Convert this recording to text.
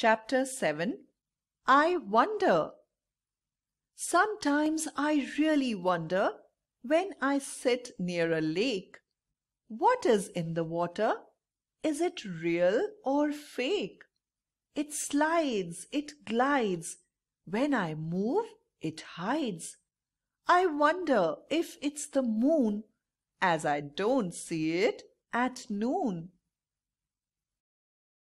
Chapter 7 I Wonder Sometimes I really wonder when I sit near a lake. What is in the water? Is it real or fake? It slides, it glides. When I move, it hides. I wonder if it's the moon, as I don't see it at noon.